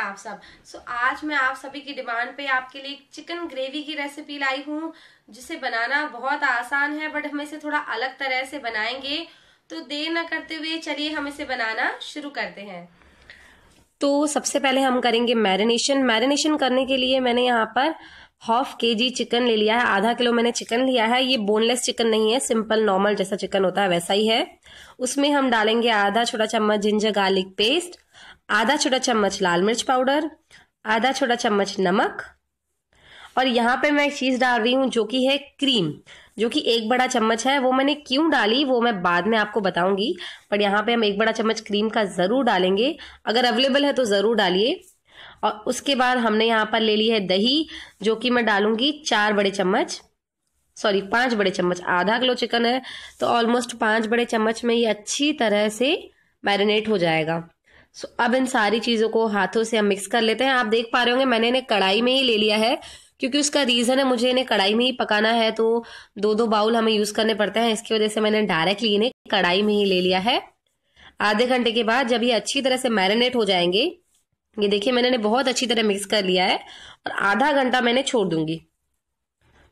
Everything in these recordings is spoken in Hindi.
हैं आप सब सो so, आज मैं आप सभी की डिमांड पे आपके लिए चिकन ग्रेवी की रेसिपी लाई हूँ जिसे बनाना बहुत आसान है बट हम इसे थोड़ा अलग तरह से बनाएंगे तो देर ना करते हुए चलिए हम इसे बनाना शुरू करते हैं तो सबसे पहले हम करेंगे मैरिनेशन मैरिनेशन करने के लिए मैंने यहाँ पर हाफ के जी चिकन ले लिया है आधा किलो मैंने चिकन लिया है ये बोनलेस चिकन नहीं है सिंपल नॉर्मल जैसा चिकन होता है वैसा ही है उसमें हम डालेंगे आधा छोटा चम्मच जिंजर गार्लिक पेस्ट आधा छोटा चम्मच लाल मिर्च पाउडर आधा छोटा चम्मच नमक और यहाँ पे मैं एक चीज़ डाल रही हूँ जो कि है क्रीम जो कि एक बड़ा चम्मच है वो मैंने क्यों डाली वो मैं बाद में आपको बताऊंगी बट यहाँ पे हम एक बड़ा चम्मच क्रीम का ज़रूर डालेंगे अगर अवेलेबल है तो ज़रूर डालिए और उसके बाद हमने यहाँ पर ले ली है दही जो कि मैं डालूंगी चार बड़े चम्मच सॉरी पाँच बड़े चम्मच आधा किलो चिकन है तो ऑलमोस्ट पाँच बड़े चम्मच में ये अच्छी तरह से मैरिनेट हो जाएगा सो so, अब इन सारी चीज़ों को हाथों से हम मिक्स कर लेते हैं आप देख पा रहे होंगे मैंने इन्हें कढ़ाई में ही ले लिया है क्योंकि उसका रीज़न है मुझे इन्हें कढ़ाई में ही पकाना है तो दो दो बाउल हमें यूज़ करने पड़ते हैं इसकी वजह से मैंने डायरेक्टली इन्हें कढ़ाई में ही ले लिया है आधे घंटे के बाद जब ये अच्छी तरह से मैरिनेट हो जाएंगे ये देखिए मैंने इन्हें बहुत अच्छी तरह मिक्स कर लिया है और आधा घंटा मैंने छोड़ दूंगी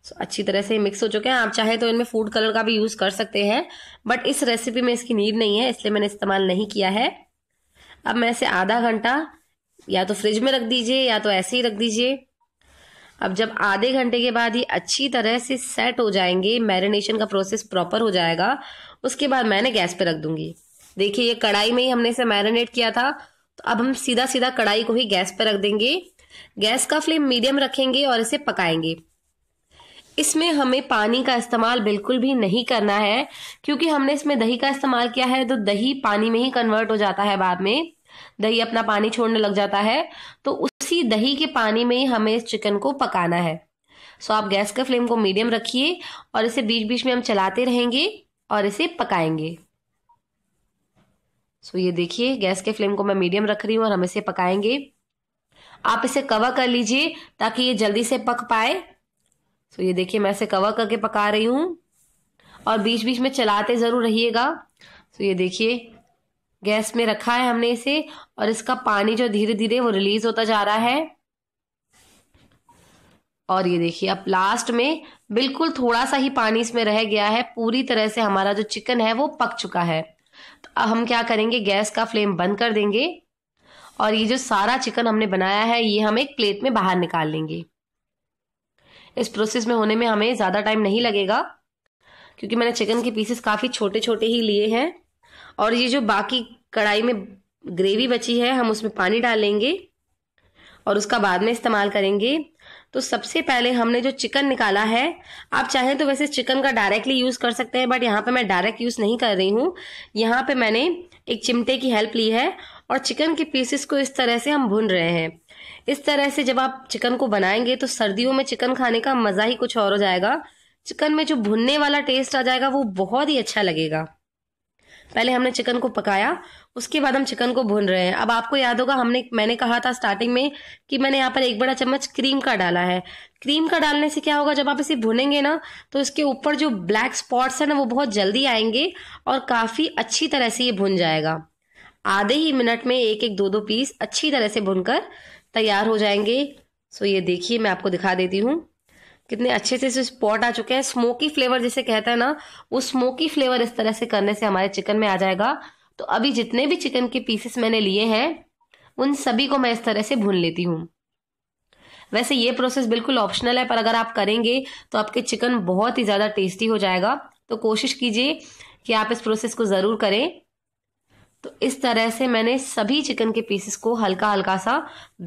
सो so, अच्छी तरह से मिक्स हो चुके हैं आप चाहे तो इनमें फूड कलर का भी यूज़ कर सकते हैं बट इस रेसिपी में इसकी नीड नहीं है इसलिए मैंने इस्तेमाल नहीं किया है अब मैं इसे आधा घंटा या तो फ्रिज में रख दीजिए या तो ऐसे ही रख दीजिए अब जब आधे घंटे के बाद ये अच्छी तरह से सेट हो जाएंगे मैरिनेशन का प्रोसेस प्रॉपर हो जाएगा उसके बाद मैंने गैस पे रख दूंगी देखिए ये कढ़ाई में ही हमने इसे मैरिनेट किया था तो अब हम सीधा सीधा कढ़ाई को ही गैस पे रख देंगे गैस का फ्लेम मीडियम रखेंगे और इसे पकाएंगे इसमें हमें पानी का इस्तेमाल बिल्कुल भी नहीं करना है क्योंकि हमने इसमें दही का इस्तेमाल किया है तो दही पानी में ही कन्वर्ट हो जाता है बाद में दही अपना पानी छोड़ने लग जाता है तो उसी दही के पानी में ही हमें इस चिकन को पकाना है सो आप गैस के फ्लेम को मीडियम रखिए और इसे बीच बीच में हम चलाते रहेंगे और इसे पकाएंगे सो ये देखिए गैस के फ्लेम को मैं मीडियम रख रही हूं और हम इसे पकाएंगे आप इसे कवर कर लीजिए ताकि ये जल्दी से पक पाए सो ये देखिए मैं इसे कवर करके पका रही हूँ और बीच बीच में चलाते ज़रूर रहिएगा सो ये देखिए गैस में रखा है हमने इसे और इसका पानी जो धीरे धीरे वो रिलीज होता जा रहा है और ये देखिए अब लास्ट में बिल्कुल थोड़ा सा ही पानी इसमें रह गया है पूरी तरह से हमारा जो चिकन है वो पक चुका है तो अब हम क्या करेंगे गैस का फ्लेम बंद कर देंगे और ये जो सारा चिकन हमने बनाया है ये हम एक प्लेट में बाहर निकाल लेंगे इस प्रोसेस में होने में हमें ज़्यादा टाइम नहीं लगेगा क्योंकि मैंने चिकन के पीसेस काफ़ी छोटे छोटे ही लिए हैं और ये जो बाकी कढ़ाई में ग्रेवी बची है हम उसमें पानी डालेंगे और उसका बाद में इस्तेमाल करेंगे तो सबसे पहले हमने जो चिकन निकाला है आप चाहें तो वैसे चिकन का डायरेक्टली यूज़ कर सकते हैं बट यहाँ पे मैं डायरेक्ट यूज़ नहीं कर रही हूँ यहाँ पे मैंने एक चिमटे की हेल्प ली है और चिकन के पीसेस को इस तरह से हम भून रहे हैं इस तरह से जब आप चिकन को बनाएंगे तो सर्दियों में चिकन खाने का मजा ही कुछ और हो जाएगा चिकन में जो भुनने वाला टेस्ट आ जाएगा वो बहुत ही अच्छा लगेगा पहले हमने चिकन को पकाया उसके बाद हम चिकन को भून रहे हैं अब आपको याद होगा हमने मैंने कहा था स्टार्टिंग में कि मैंने यहाँ पर एक बड़ा चम्मच क्रीम का डाला है क्रीम का डालने से क्या होगा जब आप इसे भुनेंगे ना तो इसके ऊपर जो ब्लैक स्पॉट्स हैं ना वो बहुत जल्दी आएंगे और काफ़ी अच्छी तरह से ये भुन जाएगा आधे ही मिनट में एक एक दो दो पीस अच्छी तरह से भुनकर तैयार हो जाएंगे सो ये देखिए मैं आपको दिखा देती हूँ कितने अच्छे से इसे स्पॉट आ चुके हैं स्मोकी फ्लेवर जैसे कहता है ना वो स्मोकी फ्लेवर इस तरह से करने से हमारे चिकन में आ जाएगा तो अभी जितने भी चिकन के पीसेस मैंने लिए हैं उन सभी को मैं इस तरह से भून लेती हूँ वैसे ये प्रोसेस बिल्कुल ऑप्शनल है पर अगर आप करेंगे तो आपके चिकन बहुत ही ज़्यादा टेस्टी हो जाएगा तो कोशिश कीजिए कि आप इस प्रोसेस को ज़रूर करें तो इस तरह से मैंने सभी चिकन के पीसेस को हल्का हल्का सा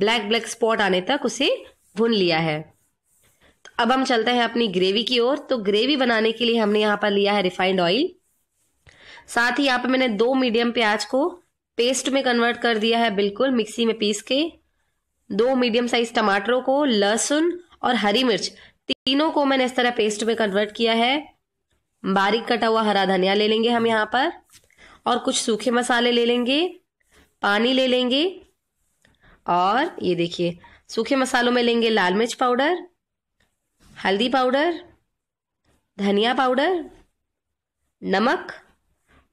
ब्लैक ब्लैक स्पॉट आने तक उसे भुन लिया है तो अब हम चलते हैं अपनी ग्रेवी की ओर तो ग्रेवी बनाने के लिए हमने यहाँ पर लिया है रिफाइंड ऑयल साथ ही यहाँ पर मैंने दो मीडियम प्याज को पेस्ट में कन्वर्ट कर दिया है बिल्कुल मिक्सी में पीस के दो मीडियम साइज टमाटरों को लहसुन और हरी मिर्च तीनों को मैंने इस तरह पेस्ट में कन्वर्ट किया है बारीक कटा हुआ हरा धनिया ले लेंगे हम यहाँ पर और कुछ सूखे मसाले ले लेंगे पानी ले लेंगे और ये देखिए सूखे मसालों में लेंगे लाल मिर्च पाउडर हल्दी पाउडर धनिया पाउडर नमक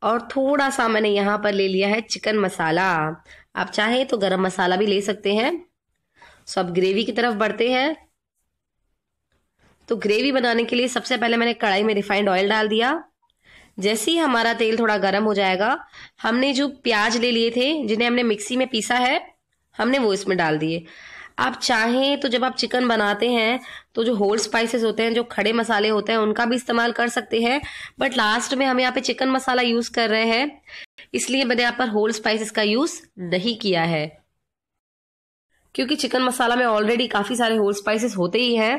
और थोड़ा सा मैंने यहाँ पर ले लिया है चिकन मसाला आप चाहें तो गरम मसाला भी ले सकते हैं सो अब ग्रेवी की तरफ बढ़ते हैं तो ग्रेवी बनाने के लिए सबसे पहले मैंने कढ़ाई में रिफाइंड ऑयल डाल दिया जैसे ही हमारा तेल थोड़ा गर्म हो जाएगा हमने जो प्याज ले लिए थे जिन्हें हमने मिक्सी में पीसा है हमने वो इसमें डाल दिए आप चाहें तो जब आप चिकन बनाते हैं तो जो होल स्पाइसेस होते हैं जो खड़े मसाले होते हैं उनका भी इस्तेमाल कर सकते हैं बट लास्ट में हम यहाँ पे चिकन मसाला यूज़ कर रहे हैं इसलिए मैंने यहाँ पर होल स्पाइसेस का यूज़ नहीं किया है क्योंकि चिकन मसाला में ऑलरेडी काफ़ी सारे होल स्पाइसेस होते ही हैं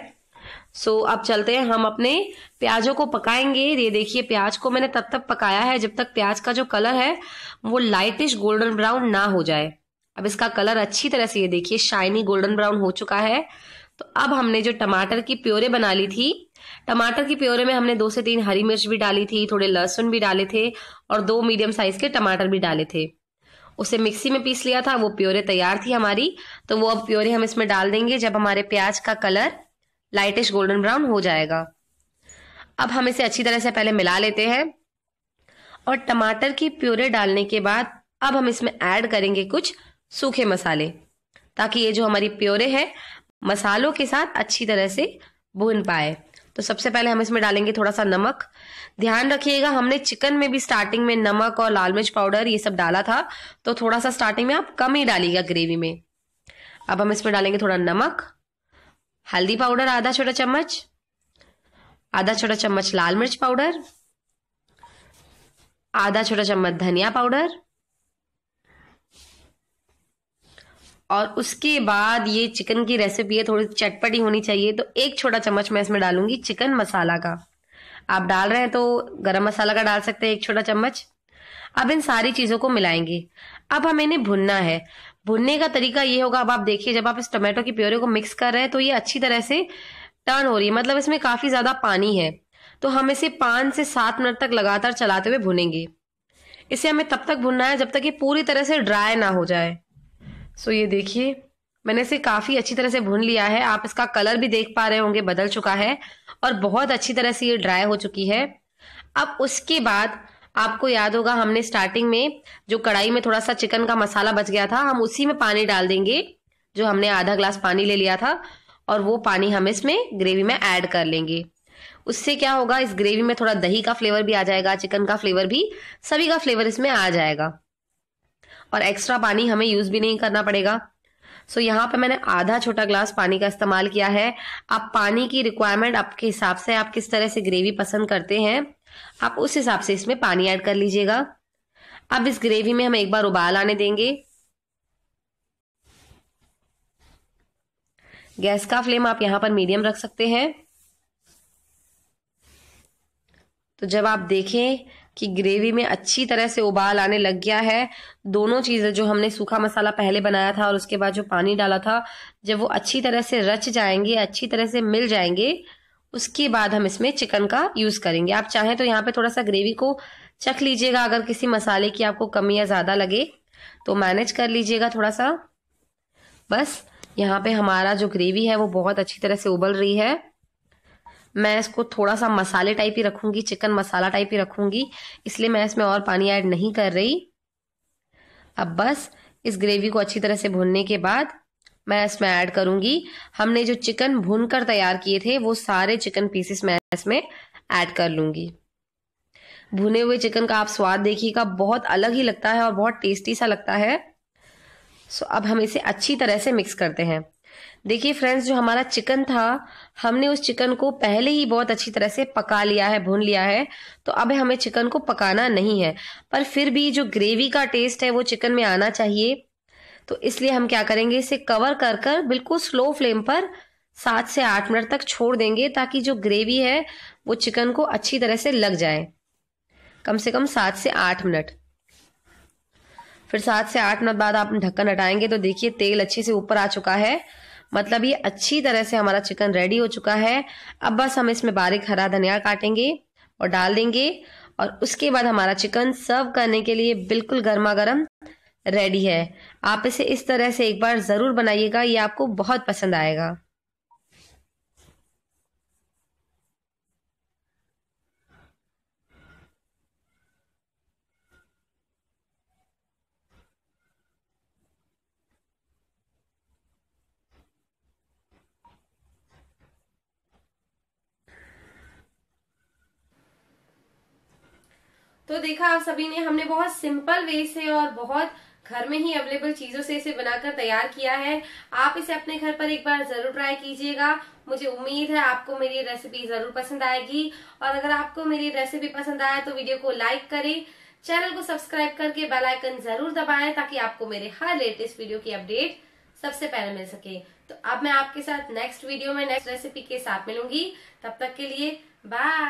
सो so, अब चलते हैं हम अपने प्याजों को पकाएंगे ये देखिए प्याज को मैंने तब तक पकाया है जब तक प्याज का जो कलर है वो लाइटिश गोल्डन ब्राउन ना हो जाए अब इसका कलर अच्छी तरह से ये देखिए शाइनी गोल्डन ब्राउन हो चुका है तो अब हमने जो टमाटर की प्योरे बना ली थी टमाटर की प्योरे में हमने दो से तीन हरी मिर्च भी डाली थी थोड़े लहसुन भी डाले थे और दो मीडियम साइज के टमाटर भी डाले थे उसे मिक्सी में पीस लिया था वो प्योरे तैयार थी हमारी तो वो अब प्योरे हम इसमें डाल देंगे जब हमारे प्याज का कलर लाइटिश गोल्डन ब्राउन हो जाएगा अब हम इसे अच्छी तरह से पहले मिला लेते हैं और टमाटर की प्यूरे डालने के बाद अब हम इसमें ऐड करेंगे कुछ सूखे मसाले ताकि ये जो हमारी प्योरे है मसालों के साथ अच्छी तरह से भून पाए तो सबसे पहले हम इसमें डालेंगे थोड़ा सा नमक ध्यान रखिएगा हमने चिकन में भी स्टार्टिंग में नमक और लाल मिर्च पाउडर ये सब डाला था तो थोड़ा सा स्टार्टिंग में आप कम ही डालिएगा ग्रेवी में अब हम इसमें डालेंगे थोड़ा नमक हल्दी पाउडर आधा छोटा चम्मच आधा छोटा चम्मच लाल मिर्च पाउडर आधा छोटा चम्मच धनिया पाउडर और उसके बाद ये चिकन की रेसिपी है थोड़ी चटपटी होनी चाहिए तो एक छोटा चम्मच मैं इसमें डालूंगी चिकन मसाला का आप डाल रहे हैं तो गरम मसाला का डाल सकते हैं एक छोटा चम्मच अब इन सारी चीज़ों को मिलाएंगे अब हमें इन्हें भुनना है भुनने का तरीका ये होगा अब आप देखिए जब आप इस टोमेटो की प्योरे को मिक्स कर रहे हैं तो ये अच्छी तरह से टर्न हो रही है मतलब इसमें काफी ज्यादा पानी है तो हम इसे पांच से सात मिनट तक लगातार चलाते हुए भुनेंगे इसे हमें तब तक भुनना है जब तक ये पूरी तरह से ड्राई ना हो जाए सो ये देखिए मैंने इसे काफी अच्छी तरह से भुन लिया है आप इसका कलर भी देख पा रहे होंगे बदल चुका है और बहुत अच्छी तरह से ये ड्राई हो चुकी है अब उसके बाद आपको याद होगा हमने स्टार्टिंग में जो कढ़ाई में थोड़ा सा चिकन का मसाला बच गया था हम उसी में पानी डाल देंगे जो हमने आधा ग्लास पानी ले लिया था और वो पानी हम इसमें ग्रेवी में ऐड कर लेंगे उससे क्या होगा इस ग्रेवी में थोड़ा दही का फ्लेवर भी आ जाएगा चिकन का फ्लेवर भी सभी का फ्लेवर इसमें आ जाएगा और एक्स्ट्रा पानी हमें यूज भी नहीं करना पड़ेगा सो so, यहाँ पे मैंने आधा छोटा ग्लास पानी का इस्तेमाल किया है आप पानी की रिक्वायरमेंट आपके हिसाब से आप किस तरह से ग्रेवी पसंद करते हैं आप उस हिसाब से इसमें पानी ऐड कर लीजिएगा अब इस ग्रेवी में हम एक बार उबाल आने देंगे गैस का फ्लेम आप यहां पर मीडियम रख सकते हैं तो जब आप देखें कि ग्रेवी में अच्छी तरह से उबाल आने लग गया है दोनों चीज़ें जो हमने सूखा मसाला पहले बनाया था और उसके बाद जो पानी डाला था जब वो अच्छी तरह से रच जाएंगे अच्छी तरह से मिल जाएंगे उसके बाद हम इसमें चिकन का यूज करेंगे आप चाहें तो यहाँ पे थोड़ा सा ग्रेवी को चख लीजिएगा अगर किसी मसाले की आपको कमी या ज़्यादा लगे तो मैनेज कर लीजिएगा थोड़ा सा बस यहाँ पे हमारा जो ग्रेवी है वो बहुत अच्छी तरह से उबल रही है मैं इसको थोड़ा सा मसाले टाइप ही रखूंगी चिकन मसाला टाइप ही रखूंगी इसलिए मैं इसमें और पानी ऐड नहीं कर रही अब बस इस ग्रेवी को अच्छी तरह से भूनने के बाद मैं इसमें ऐड करूंगी हमने जो चिकन भून कर तैयार किए थे वो सारे चिकन पीसेस मैं इसमें ऐड कर लूंगी भुने हुए चिकन का आप स्वाद देखिएगा बहुत अलग ही लगता है और बहुत टेस्टी सा लगता है सो अब हम इसे अच्छी तरह से मिक्स करते हैं देखिए फ्रेंड्स जो हमारा चिकन था हमने उस चिकन को पहले ही बहुत अच्छी तरह से पका लिया है भून लिया है तो अब हमें चिकन को पकाना नहीं है पर फिर भी जो ग्रेवी का टेस्ट है वो चिकन में आना चाहिए तो इसलिए हम क्या करेंगे इसे कवर कर कर बिल्कुल स्लो फ्लेम पर सात से आठ मिनट तक छोड़ देंगे ताकि जो ग्रेवी है वो चिकन को अच्छी तरह से लग जाए कम से कम सात से आठ मिनट फिर सात से आठ मिनट बाद आप ढक्कन हटाएंगे तो देखिए तेल अच्छे से ऊपर आ चुका है मतलब ये अच्छी तरह से हमारा चिकन रेडी हो चुका है अब बस हम इसमें बारीक हरा धनिया काटेंगे और डाल देंगे और उसके बाद हमारा चिकन सर्व करने के लिए बिल्कुल गर्मा गर्म रेडी है आप इसे इस तरह से एक बार ज़रूर बनाइएगा ये आपको बहुत पसंद आएगा तो देखा आप सभी ने हमने बहुत सिंपल वे से और बहुत घर में ही अवेलेबल चीजों से इसे बनाकर तैयार किया है आप इसे अपने घर पर एक बार जरूर ट्राई कीजिएगा मुझे उम्मीद है आपको मेरी रेसिपी जरूर पसंद आएगी और अगर आपको मेरी रेसिपी पसंद आए तो वीडियो को लाइक करें चैनल को सब्सक्राइब करके बेल आइकन जरूर दबाएं ताकि आपको मेरे हर लेटेस्ट वीडियो की अपडेट सबसे पहले मिल सके तो अब मैं आपके साथ नेक्स्ट वीडियो में नेक्स्ट रेसिपी के साथ मिलूंगी तब तक के लिए बाय